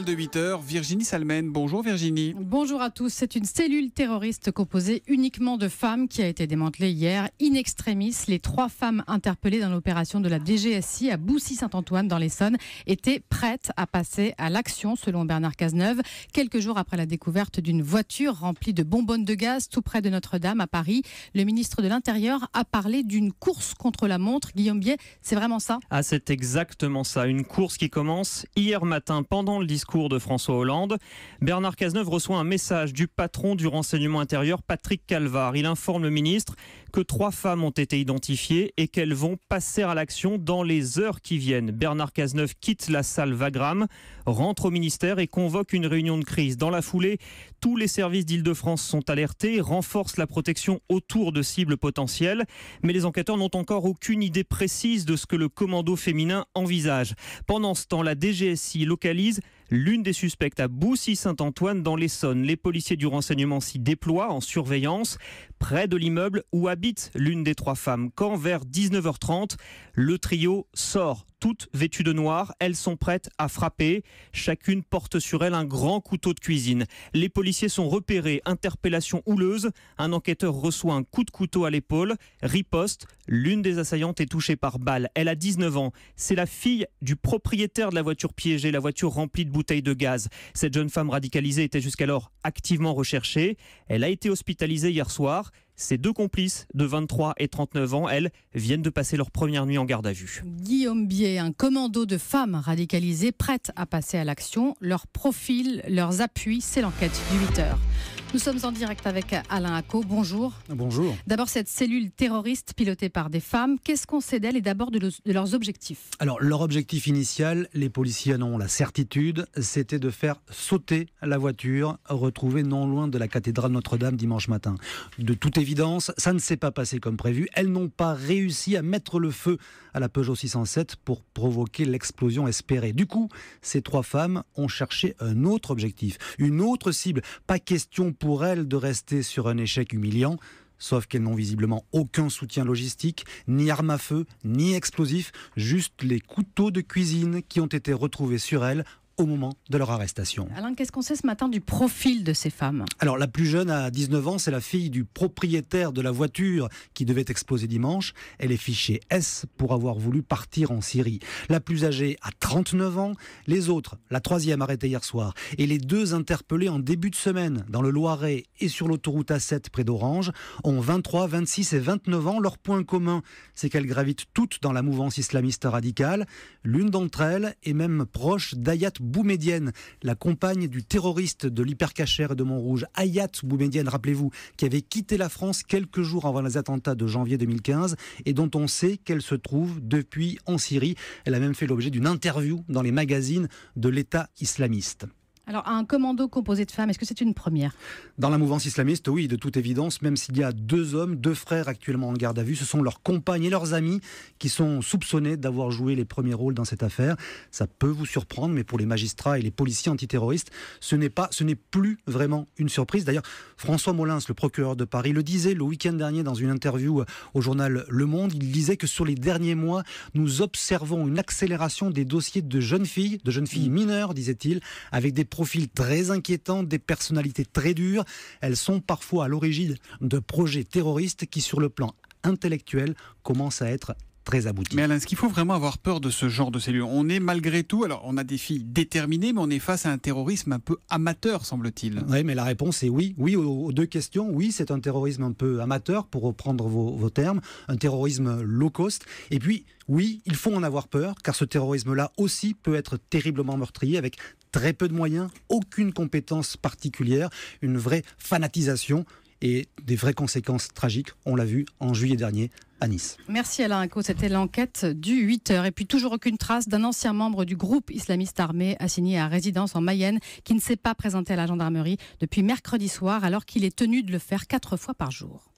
de 8 h Virginie Salmen. Bonjour Virginie. Bonjour à tous. C'est une cellule terroriste composée uniquement de femmes qui a été démantelée hier in extremis. Les trois femmes interpellées dans l'opération de la DGSI à Boussy-Saint-Antoine dans l'Essonne étaient prêtes à passer à l'action selon Bernard Cazeneuve. Quelques jours après la découverte d'une voiture remplie de bonbonnes de gaz tout près de Notre-Dame à Paris, le ministre de l'Intérieur a parlé d'une course contre la montre. Guillaume Biet, c'est vraiment ça Ah, c'est exactement ça. Une course qui commence hier matin pendant le discours de François Hollande. Bernard Cazeneuve reçoit un message du patron du renseignement intérieur, Patrick Calvar. Il informe le ministre que trois femmes ont été identifiées et qu'elles vont passer à l'action dans les heures qui viennent. Bernard Cazeneuve quitte la salle Wagram, rentre au ministère et convoque une réunion de crise. Dans la foulée, tous les services d'Île-de-France sont alertés, renforcent la protection autour de cibles potentielles, mais les enquêteurs n'ont encore aucune idée précise de ce que le commando féminin envisage. Pendant ce temps, la DGSI localise l'une des suspectes à Boussy-Saint-Antoine dans l'Essonne. Les policiers du renseignement s'y déploient en surveillance près de l'immeuble où habite habite l'une des trois femmes, quand vers 19h30, le trio sort toutes vêtues de noir. Elles sont prêtes à frapper. Chacune porte sur elle un grand couteau de cuisine. Les policiers sont repérés. Interpellation houleuse. Un enquêteur reçoit un coup de couteau à l'épaule. Riposte. L'une des assaillantes est touchée par balle. Elle a 19 ans. C'est la fille du propriétaire de la voiture piégée, la voiture remplie de bouteilles de gaz. Cette jeune femme radicalisée était jusqu'alors activement recherchée. Elle a été hospitalisée hier soir. Ses deux complices de 23 et 39 ans, elles, viennent de passer leur première nuit en garde à vue. Guillaume un commando de femmes radicalisées prêtes à passer à l'action. Leur profil, leurs appuis, c'est l'enquête du 8 h Nous sommes en direct avec Alain Acco. Bonjour. Bonjour. D'abord, cette cellule terroriste pilotée par des femmes, qu'est-ce qu'on sait d'elles et d'abord de, leurs objectifs Alors, leur objectif initial, les policiers en ont la certitude, c'était de faire sauter la voiture retrouvée non loin de la cathédrale Notre-Dame dimanche matin. De toute évidence, ça ne s'est pas passé comme prévu. Elles n'ont pas réussi à mettre le feu à la Peugeot 607 pour provoquer l'explosion espérée. Du coup, ces trois femmes ont cherché un autre objectif, une autre cible. Pas question pour elles de rester sur un échec humiliant sauf qu'elles n'ont visiblement aucun soutien logistique, ni arme à feu, ni explosif, juste les couteaux de cuisine qui ont été retrouvés sur elles au moment de leur arrestation. Alain, qu'est-ce qu'on sait ce matin du profil de ces femmes Alors, la plus jeune à 19 ans, c'est la fille du propriétaire de la voiture qui devait exploser dimanche. Elle est fichée S pour avoir voulu partir en Syrie. La plus âgée à 39 ans, les autres, la troisième arrêtée hier soir, et les deux interpellées en début de semaine dans le Loiret et sur l'autoroute A7 près d'Orange, ont 23, 26 et 29 ans. Leur point commun, c'est qu'elles gravitent toutes dans la mouvance islamiste radicale. L'une d'entre elles est même proche d'Ayat Boumediene, la compagne du terroriste de l'hypercachère de Montrouge, Ayat Boumediene, rappelez-vous, qui avait quitté la France quelques jours avant les attentats de janvier 2015 et dont on sait qu'elle se trouve depuis en Syrie. Elle a même fait l'objet d'une interview dans les magazines de l'État islamiste. Alors, un commando composé de femmes, est-ce que c'est une première Dans la mouvance islamiste, oui, de toute évidence, même s'il y a deux hommes, deux frères actuellement en garde à vue, ce sont leurs compagnes et leurs amis qui sont soupçonnés d'avoir joué les premiers rôles dans cette affaire. Ça peut vous surprendre, mais pour les magistrats et les policiers antiterroristes, ce n'est pas, ce n'est plus vraiment une surprise. D'ailleurs, François Molins, le procureur de Paris, le disait le week-end dernier dans une interview au journal Le Monde. Il disait que sur les derniers mois, nous observons une accélération des dossiers de jeunes filles, de jeunes filles mm. mineures, disait-il, avec des profils très inquiétants, des personnalités très dures. Elles sont parfois à l'origine de projets terroristes qui, sur le plan intellectuel, commencent à être très abouti. Mais Alain, est-ce qu'il faut vraiment avoir peur de ce genre de cellules On est malgré tout, alors on a des filles déterminées, mais on est face à un terrorisme un peu amateur, semble-t-il. Oui, mais la réponse est oui. Oui aux deux questions. Oui, c'est un terrorisme un peu amateur, pour reprendre vos, vos termes, un terrorisme low cost. Et puis, oui, il faut en avoir peur, car ce terrorisme-là aussi peut être terriblement meurtrier, avec très peu de moyens, aucune compétence particulière, une vraie fanatisation et des vraies conséquences tragiques, on l'a vu en juillet dernier à nice. Merci Alain Inco, c'était l'enquête du 8h. Et puis toujours aucune trace d'un ancien membre du groupe islamiste armé assigné à résidence en Mayenne qui ne s'est pas présenté à la gendarmerie depuis mercredi soir alors qu'il est tenu de le faire quatre fois par jour.